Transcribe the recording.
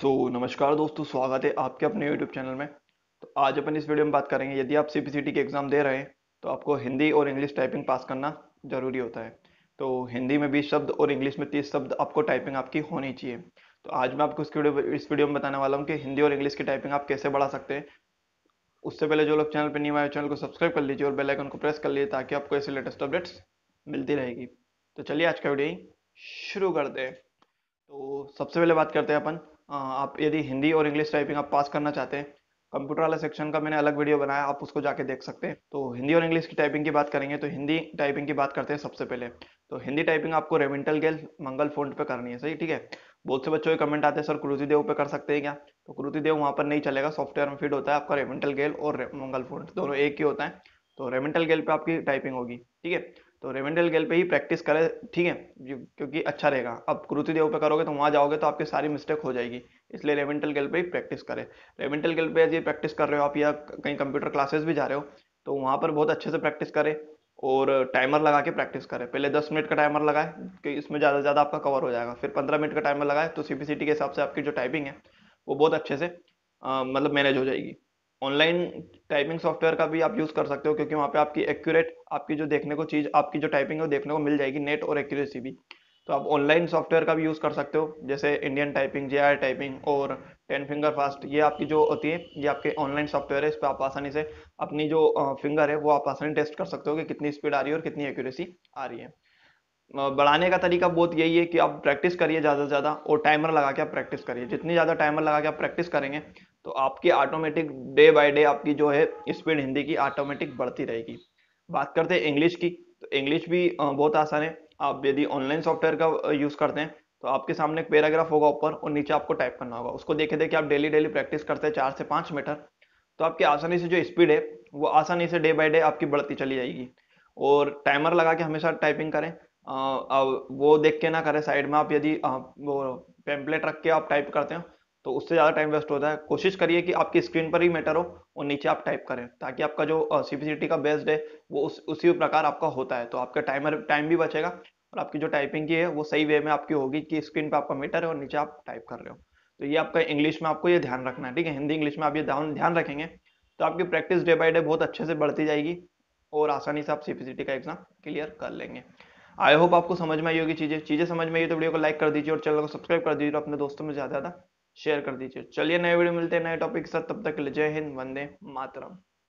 सो so, नमस्कार दोस्तों स्वागत है आपके अपने यूट्यूब चैनल में तो आज अपन इस वीडियो में बात करेंगे यदि आप सी के एग्ज़ाम दे रहे हैं तो आपको हिंदी और इंग्लिश टाइपिंग पास करना ज़रूरी होता है तो हिंदी में बीस शब्द और इंग्लिश में तीस शब्द आपको टाइपिंग आपकी होनी चाहिए तो आज मैं आपको इस वीडियो इस वीडियो में बताने वाला हूँ कि हिंदी और इंग्लिश की टाइपिंग आप कैसे बढ़ा सकते हैं उससे पहले जो लोग चैनल पर नहीं आए चैनल को सब्सक्राइब कर लीजिए और बेलाइकन को प्रेस कर लीजिए ताकि आपको ऐसे लेटेस्ट अपडेट्स मिलती रहेगी तो चलिए आज का वीडियो शुरू करते हैं तो सबसे पहले बात करते हैं अपन आप यदि हिंदी और इंग्लिश टाइपिंग आप पास करना चाहते हैं कंप्यूटर वाला सेक्शन का मैंने अलग वीडियो बनाया आप उसको जाके देख सकते हैं तो हिंदी और इंग्लिश की टाइपिंग की बात करेंगे तो हिंदी टाइपिंग की बात करते हैं सबसे पहले तो हिंदी टाइपिंग आपको रेमेंटल गेल मंगल फोन पे करनी है सही ठीक है बहुत से बच्चों के कमेंट आते हैं सर कृतिदेव देव पे कर सकते हैं क्या तो क्रूति देव वहाँ पर नहीं चलेगा सॉफ्टवेयर में फिट होता है आपका रेमेंटल गेल और मंगल फोन दोनों एक ही होता है तो रेमेंटल गेल पे आपकी टाइपिंग होगी ठीक है तो रेवेंडल गेल पे ही प्रैक्टिस करें ठीक है क्योंकि अच्छा रहेगा अब कुरुति देव पे करोगे तो वहाँ जाओगे तो आपकी सारी मिस्टेक हो जाएगी इसलिए रेवेंटल गेल पे ही प्रैक्टिस करें रेवेंटल गेल पे यदि प्रैक्टिस कर रहे हो आप या कहीं कंप्यूटर क्लासेस भी जा रहे हो तो वहाँ पर बहुत अच्छे से प्रैक्टिस करें और टाइमर लगा के प्रैक्टिस करें पहले दस मिनट का टाइमर लगाए कि इसमें ज़्यादा से ज़्यादा आपका कवर हो जाएगा फिर पंद्रह मिनट का टाइमर लगाए तो सी के हिसाब से आपकी जो टाइपिंग है वो बहुत अच्छे से मतलब मैनेज हो जाएगी ऑनलाइन टाइपिंग सॉफ्टवेयर का भी आप यूज़ कर सकते हो क्योंकि वहाँ पे आपकी एक्यूरेट आपकी जो देखने को चीज़ आपकी जो टाइपिंग है वो देखने को मिल जाएगी नेट और एक्यूरेसी भी तो आप ऑनलाइन सॉफ्टवेयर का भी यूज़ कर सकते हो जैसे इंडियन टाइपिंग जे टाइपिंग और टेन फिंगर फास्ट ये आपकी जो होती है ये आपके ऑनलाइन सॉफ्टवेयर है इस पर आप आसानी से अपनी जो फिंगर है वो आप आसानी टेस्ट कर सकते हो कि कितनी स्पीड आ रही है और कितनी एक्यूरेसी आ रही है बढ़ाने का तरीका बहुत यही है कि आप प्रैक्टिस करिए ज़्यादा से ज़्यादा और टाइमर लगा के आप प्रैक्टिस करिए जितनी ज़्यादा टाइमर लगा के आप प्रैक्टिस करेंगे तो आपकी ऑटोमेटिक डे बाय डे आपकी जो है स्पीड हिंदी की ऑटोमेटिक बढ़ती रहेगी बात करते हैं इंग्लिश की तो इंग्लिश भी बहुत आसान है आप यदि ऑनलाइन सॉफ्टवेयर का यूज़ करते हैं तो आपके सामने एक पैराग्राफ होगा ऊपर और नीचे आपको टाइप करना होगा उसको देखे देखे आप डेली डेली प्रैक्टिस करते हैं चार से पाँच मीटर तो आपकी आसानी से जो स्पीड है वो आसानी से डे बाय डे आपकी बढ़ती चली जाएगी और टाइमर लगा के हमेशा टाइपिंग करें आ, आ, वो देख के ना करें साइड में आप यदि वो पेम्पलेट रख के आप टाइप करते हैं तो उससे ज़्यादा टाइम वेस्ट होता है कोशिश करिए कि आपकी स्क्रीन पर ही मैटर हो और नीचे आप टाइप करें ताकि आपका जो सी का बेस्ड है वो उस उसी प्रकार आपका होता है तो आपका टाइमर टाइम भी बचेगा और आपकी जो टाइपिंग की है वो सही वे में आपकी होगी कि स्क्रीन पर आपका मीटर है और नीचे आप टाइप कर रहे हो तो ये आपका इंग्लिश में आपको ये ध्यान रखना है ठीक है हिंदी इंग्लिश में आप ये ध्यान रखेंगे तो आपकी प्रैक्टिस डे बाई डे बहुत अच्छे से बढ़ती जाएगी और आसानी से आप सी का एग्जाम क्लियर कर लेंगे आई होप आपको समझ में आई होगी चीज़ें चीज़ें समझ में आई तो वीडियो को लाइक कर दीजिए और चैनल को सब्सक्राइब कर दीजिए अपने दोस्तों में ज़्यादा ज़्यादा शेयर कर दीजिए चलिए नए वीडियो मिलते हैं नए टॉपिक के साथ तब तक के लिए जय हिंद वंदे मातरम